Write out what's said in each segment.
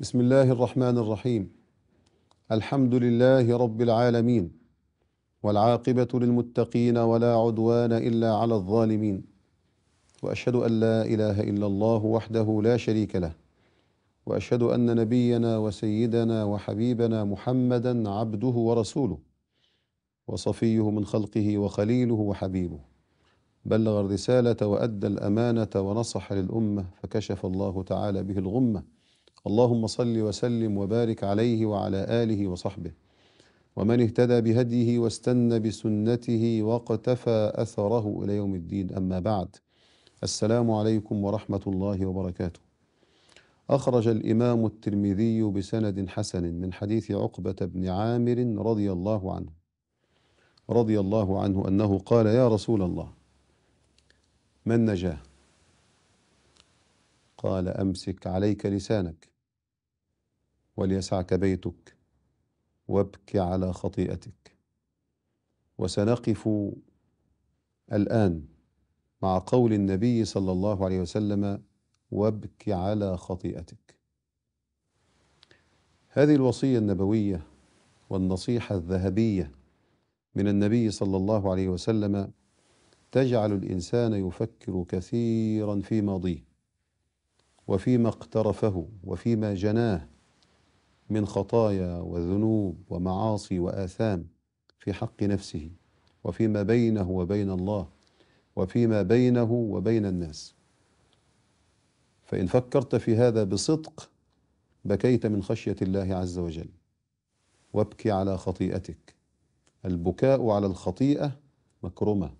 بسم الله الرحمن الرحيم الحمد لله رب العالمين والعاقبه للمتقين ولا عدوان الا على الظالمين واشهد ان لا اله الا الله وحده لا شريك له واشهد ان نبينا وسيدنا وحبيبنا محمدا عبده ورسوله وصفيه من خلقه وخليله وحبيبه بلغ الرساله وادى الامانه ونصح للامه فكشف الله تعالى به الغمه اللهم صل وسلم وبارك عليه وعلى اله وصحبه ومن اهتدى بهديه واستنى بسنته واقتفى اثره الى يوم الدين اما بعد السلام عليكم ورحمه الله وبركاته اخرج الامام الترمذي بسند حسن من حديث عقبه بن عامر رضي الله عنه رضي الله عنه انه قال يا رسول الله من نجاه قال امسك عليك لسانك وليسعك بيتك وابك على خطيئتك وسنقف الان مع قول النبي صلى الله عليه وسلم وابك على خطيئتك هذه الوصيه النبويه والنصيحه الذهبيه من النبي صلى الله عليه وسلم تجعل الانسان يفكر كثيرا في ماضيه وفيما اقترفه وفيما جناه من خطايا وذنوب ومعاصي واثام في حق نفسه وفيما بينه وبين الله وفيما بينه وبين الناس فان فكرت في هذا بصدق بكيت من خشيه الله عز وجل وابكي على خطيئتك البكاء على الخطيئه مكرمه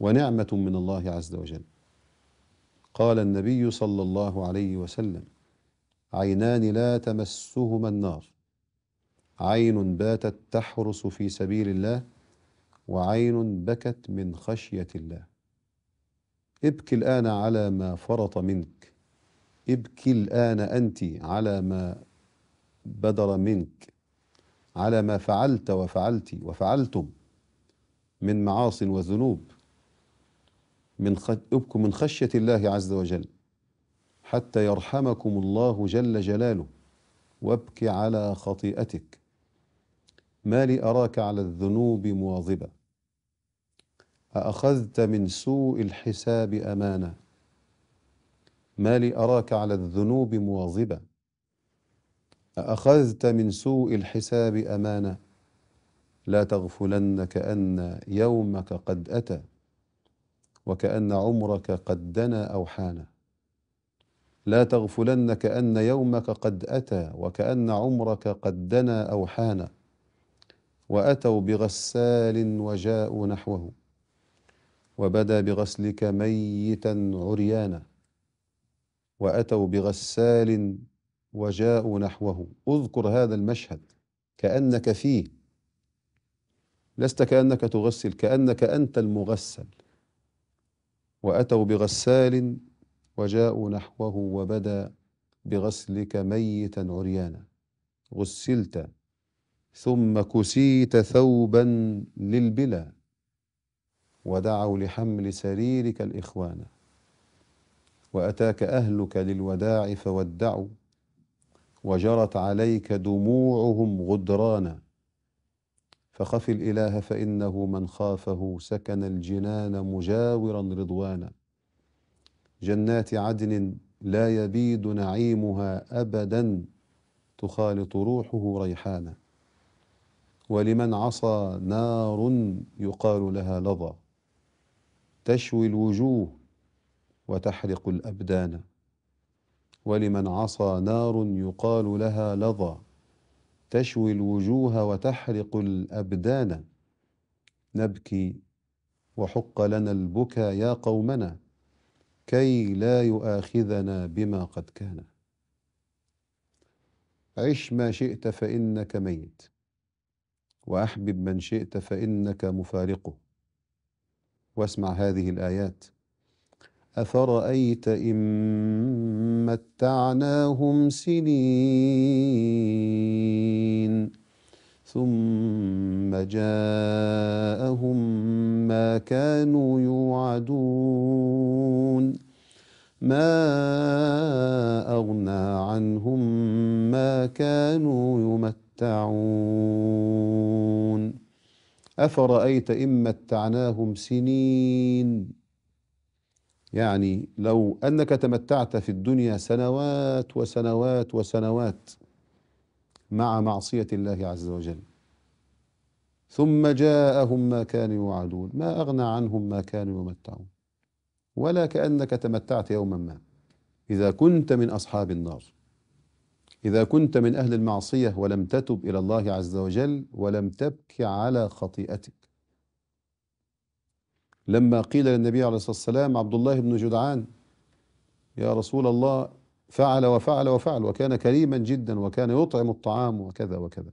ونعمه من الله عز وجل قال النبي صلى الله عليه وسلم عينان لا تمسهما النار عين باتت تحرس في سبيل الله وعين بكت من خشيه الله ابكي الان على ما فرط منك ابكي الان انت على ما بدر منك على ما فعلت وفعلت وفعلتم من معاص وذنوب من خ... ابكوا من خشيه الله عز وجل حتى يرحمكم الله جل جلاله وابك على خطيئتك ما لي أراك على الذنوب مواظبا أأخذت من سوء الحساب أمانا ما لي أراك على الذنوب مواظبا أأخذت من سوء الحساب أمانا لا تغفلن كأن يومك قد أتى وكأن عمرك قد دنا أو حانا لا تغفلن كأن يومك قد أتى وكأن عمرك قد دنا أو حان وأتوا بغسال وجاءوا نحوه وبدا بغسلك ميتا عريانا وأتوا بغسال وجاءوا نحوه اذكر هذا المشهد كأنك فيه لست كأنك تغسل كأنك أنت المغسل وأتوا بغسال وجاءوا نحوه وبدا بغسلك ميتا عريانا غسلت ثم كسيت ثوبا للبلا ودعوا لحمل سريرك الإخوان وأتاك أهلك للوداع فودعوا وجرت عليك دموعهم غدرانا فخف الإله فإنه من خافه سكن الجنان مجاورا رضوانا جنات عدن لا يبيد نعيمها ابدا تخالط روحه ريحانا ولمن عصى نار يقال لها لظى تشوي الوجوه وتحرق الابدان ولمن عصى نار يقال لها لظى تشوي الوجوه وتحرق الابدان نبكي وحق لنا البكى يا قومنا كي لا يؤاخذنا بما قد كان عش ما شئت فانك ميت واحبب من شئت فانك مفارقه واسمع هذه الايات افرايت ان متعناهم سنين ثم جاءهم ما كانوا يوعدون ما اغنى عنهم ما كانوا يمتعون افرايت ان متعناهم سنين يعني لو انك تمتعت في الدنيا سنوات وسنوات وسنوات مع معصية الله عز وجل ثم جاءهم ما كانوا يوعدون ما أغنى عنهم ما كانوا يمتعون ولا كأنك تمتعت يوما ما إذا كنت من أصحاب النار إذا كنت من أهل المعصية ولم تتب إلى الله عز وجل ولم تبكي على خطيئتك لما قيل للنبي عليه الصلاة والسلام عبد الله بن جدعان يا رسول الله فعل وفعل وفعل وكان كريما جدا وكان يطعم الطعام وكذا وكذا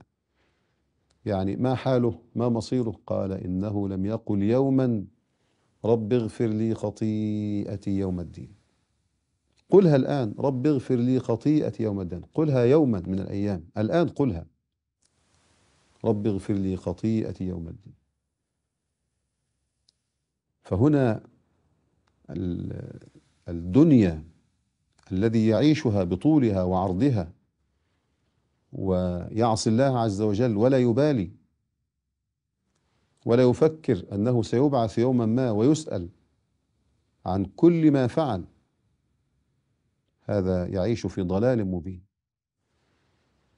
يعني ما حاله ما مصيره قال إنه لم يقل يوما رب اغفر لي خطيئتي يوم الدين قلها الآن رب اغفر لي خطيئتي يوم الدين قلها يوما من الأيام الآن قلها رب اغفر لي خطيئتي يوم الدين فهنا الدنيا الذي يعيشها بطولها وعرضها ويعصي الله عز وجل ولا يبالي ولا يفكر انه سيبعث يوما ما ويسال عن كل ما فعل هذا يعيش في ضلال مبين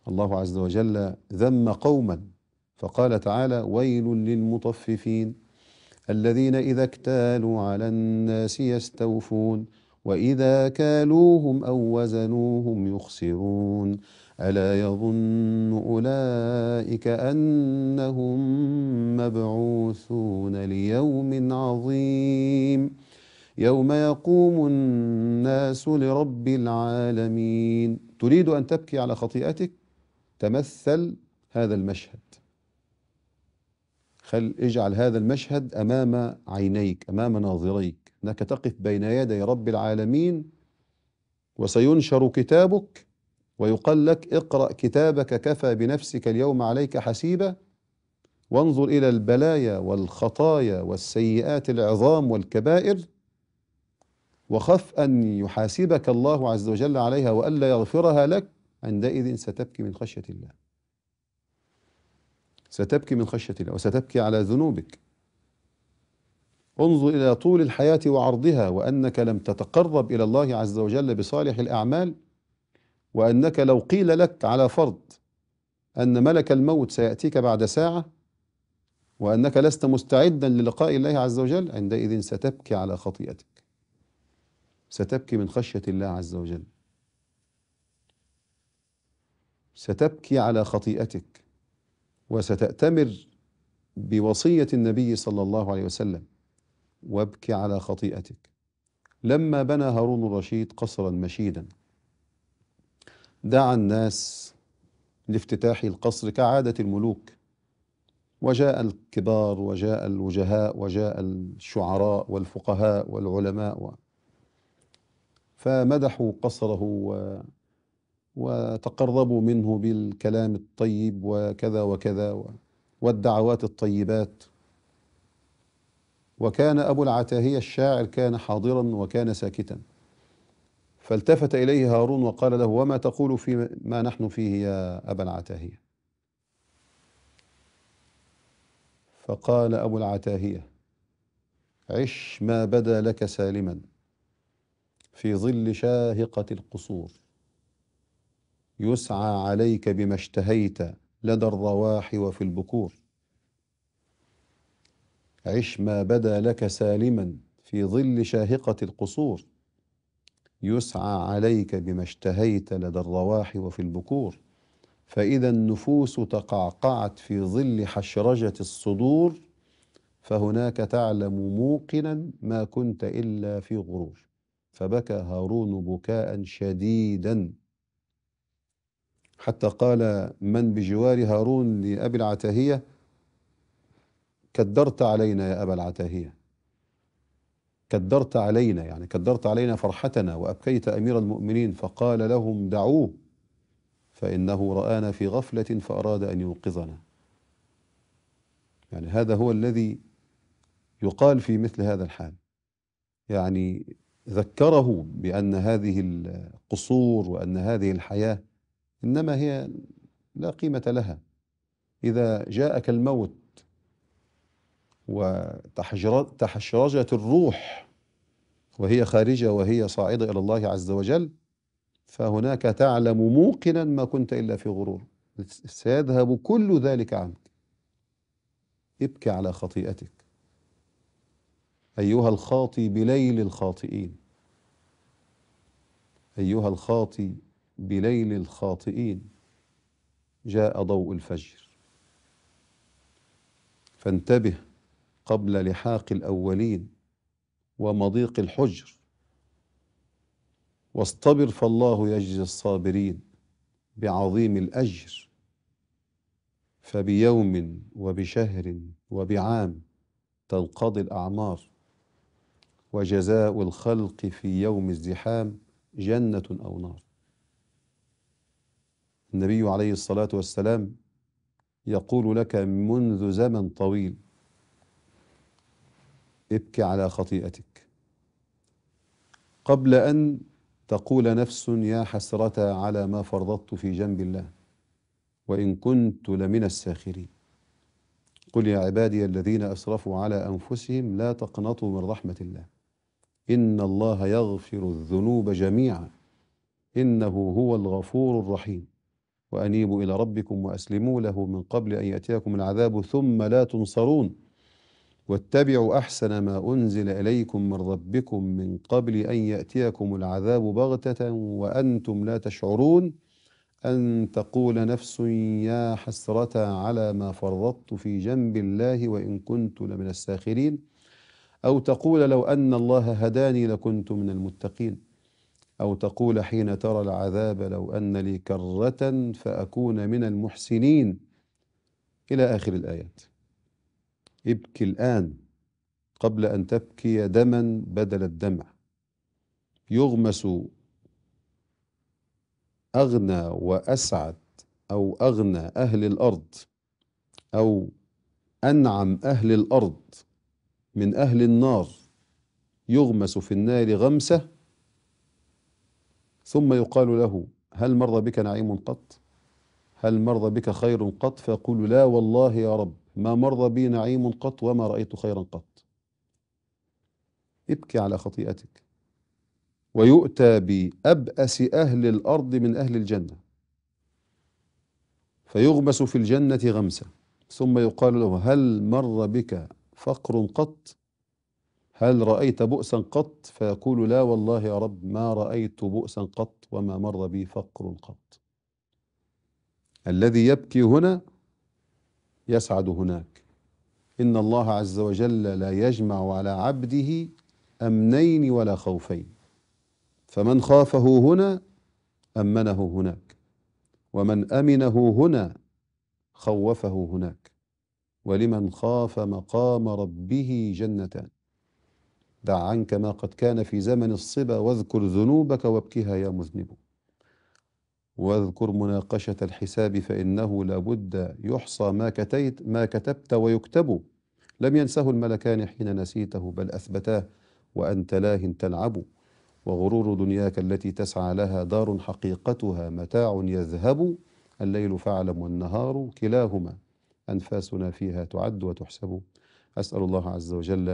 الله عز وجل ذم قوما فقال تعالى ويل للمطففين الذين اذا اكتالوا على الناس يستوفون واذا كالوهم او وزنوهم يخسرون الا يظن اولئك انهم مبعوثون ليوم عظيم يوم يقوم الناس لرب العالمين تريد ان تبكي على خطيئتك تمثل هذا المشهد خل اجعل هذا المشهد امام عينيك امام ناظريك أنك تقف بين يدي رب العالمين وسينشر كتابك ويقال لك اقرأ كتابك كفى بنفسك اليوم عليك حسيبا وانظر إلى البلايا والخطايا والسيئات العظام والكبائر وخف أن يحاسبك الله عز وجل عليها وألا يغفرها لك عندئذ ستبكي من خشية الله ستبكي من خشية الله وستبكي على ذنوبك انظر الى طول الحياه وعرضها وانك لم تتقرب الى الله عز وجل بصالح الاعمال وانك لو قيل لك على فرض ان ملك الموت سياتيك بعد ساعه وانك لست مستعدا للقاء الله عز وجل عندئذ ستبكي على خطيئتك ستبكي من خشيه الله عز وجل ستبكي على خطيئتك وستأتمر بوصية النبي صلى الله عليه وسلم وابك على خطيئتك لما بنى هارون الرشيد قصرا مشيدا دعا الناس لافتتاح القصر كعادة الملوك وجاء الكبار وجاء الوجهاء وجاء الشعراء والفقهاء والعلماء و... فمدحوا قصره و... وتقربوا منه بالكلام الطيب وكذا وكذا و... والدعوات الطيبات وكان أبو العتاهية الشاعر كان حاضرا وكان ساكتا فالتفت إليه هارون وقال له وما تقول في ما نحن فيه يا أبا العتاهية فقال أبو العتاهية عش ما بدا لك سالما في ظل شاهقة القصور يسعى عليك بما اشتهيت لدى الرواح وفي البكور عش ما بدا لك سالما في ظل شاهقة القصور يسعى عليك بما اشتهيت لدى الرواح وفي البكور فإذا النفوس تقعقعت في ظل حشرجة الصدور فهناك تعلم موقنا ما كنت إلا في غرور فبكى هارون بكاء شديدا حتى قال من بجوار هارون لأبي العتاهية كدرت علينا يا أبا العتاهية كدرت علينا يعني كدرت علينا فرحتنا وأبكيت أمير المؤمنين فقال لهم دعوه فإنه رآنا في غفلة فأراد أن ينقذنا يعني هذا هو الذي يقال في مثل هذا الحال يعني ذكره بأن هذه القصور وأن هذه الحياة إنما هي لا قيمة لها إذا جاءك الموت وتحشرجة الروح وهي خارجة وهي صاعدة إلى الله عز وجل فهناك تعلم موقنا ما كنت إلا في غرور سيذهب كل ذلك عنك ابكي على خطيئتك أيها الخاطي بليل الخاطئين أيها الخاطي بليل الخاطئين جاء ضوء الفجر فانتبه قبل لحاق الاولين ومضيق الحجر واصطبر فالله يجزي الصابرين بعظيم الاجر فبيوم وبشهر وبعام تنقضي الاعمار وجزاء الخلق في يوم الزحام جنه او نار النبي عليه الصلاه والسلام يقول لك منذ زمن طويل ابكي على خطيئتك قبل ان تقول نفس يا حسره على ما فرضت في جنب الله وان كنت لمن الساخرين قل يا عبادي الذين اسرفوا على انفسهم لا تقنطوا من رحمه الله ان الله يغفر الذنوب جميعا انه هو الغفور الرحيم وانيبوا الى ربكم واسلموا له من قبل ان ياتيكم العذاب ثم لا تنصرون واتبعوا احسن ما انزل اليكم من ربكم من قبل ان ياتيكم العذاب بغته وانتم لا تشعرون ان تقول نفس يا حسره على ما فرطت في جنب الله وان كنت لمن الساخرين او تقول لو ان الله هداني لكنت من المتقين او تقول حين ترى العذاب لو ان لي كره فاكون من المحسنين الى اخر الايات ابكي الآن قبل أن تبكي دما بدل الدمع يغمس أغنى وأسعد أو أغنى أهل الأرض أو أنعم أهل الأرض من أهل النار يغمس في النار غمسة ثم يقال له هل مر بك نعيم قط هل مر بك خير قط فيقول لا والله يا رب ما مر بي نعيم قط وما رأيت خيرا قط ابكي على خطيئتك ويؤتى بأبأس أهل الأرض من أهل الجنة فيغمس في الجنة غمسة ثم يقال له هل مر بك فقر قط هل رأيت بؤسا قط فيقول لا والله يا رب ما رأيت بؤسا قط وما مر بي فقر قط الذي يبكي هنا يسعد هناك ان الله عز وجل لا يجمع على عبده امنين ولا خوفين فمن خافه هنا امنه هناك ومن امنه هنا خوفه هناك ولمن خاف مقام ربه جنتان دع عنك ما قد كان في زمن الصبا واذكر ذنوبك وابكها يا مذنب واذكر مناقشة الحساب فإنه لابد يحصى ما كتيت ما كتبت ويكتب لم ينسه الملكان حين نسيته بل أثبتاه وأنت لاه تلعب وغرور دنياك التي تسعى لها دار حقيقتها متاع يذهب الليل فاعلم والنهار كلاهما أنفاسنا فيها تعد وتحسب أسأل الله عز وجل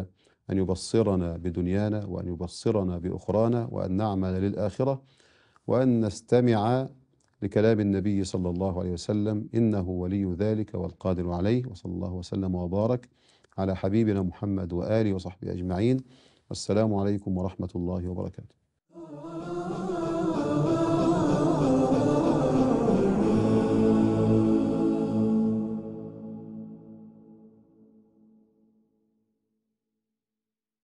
أن يبصرنا بدنيانا وأن يبصرنا بأخرانا وأن نعمل للآخرة وأن نستمع لكلام النبي صلى الله عليه وسلم انه ولي ذلك والقادر عليه وصلى الله وسلم وبارك على حبيبنا محمد واله وصحبه اجمعين والسلام عليكم ورحمه الله وبركاته